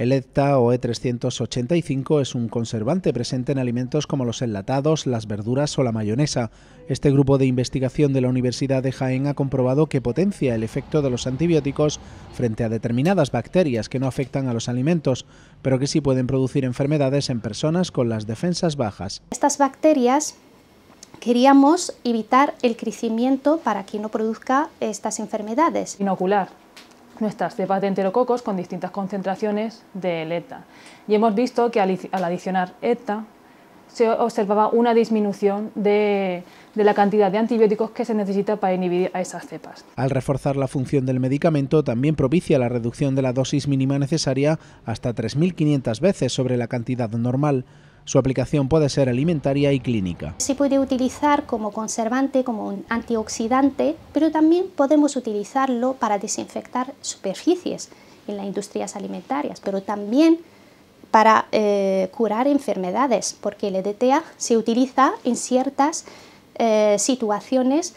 El ETA o E385 es un conservante presente en alimentos como los enlatados, las verduras o la mayonesa. Este grupo de investigación de la Universidad de Jaén ha comprobado que potencia el efecto de los antibióticos frente a determinadas bacterias que no afectan a los alimentos, pero que sí pueden producir enfermedades en personas con las defensas bajas. Estas bacterias queríamos evitar el crecimiento para que no produzca estas enfermedades. Inocular nuestras cepas de enterococos con distintas concentraciones del ETA. Y hemos visto que al, adicionar ETA se observaba una disminución de, la cantidad de antibióticos que se necesita para inhibir a esas cepas. Al reforzar la función del medicamento, también propicia la reducción de la dosis mínima necesaria hasta 3.500 veces sobre la cantidad normal. Su aplicación puede ser alimentaria y clínica. Se puede utilizar como conservante, como un antioxidante, pero también podemos utilizarlo para desinfectar superficies en las industrias alimentarias, pero también para eh, curar enfermedades, porque el EDTA se utiliza en ciertas eh, situaciones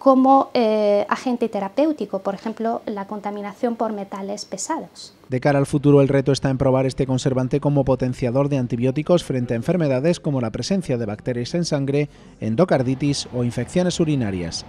como eh, agente terapéutico, por ejemplo, la contaminación por metales pesados. De cara al futuro, el reto está en probar este conservante como potenciador de antibióticos frente a enfermedades como la presencia de bacterias en sangre, endocarditis o infecciones urinarias.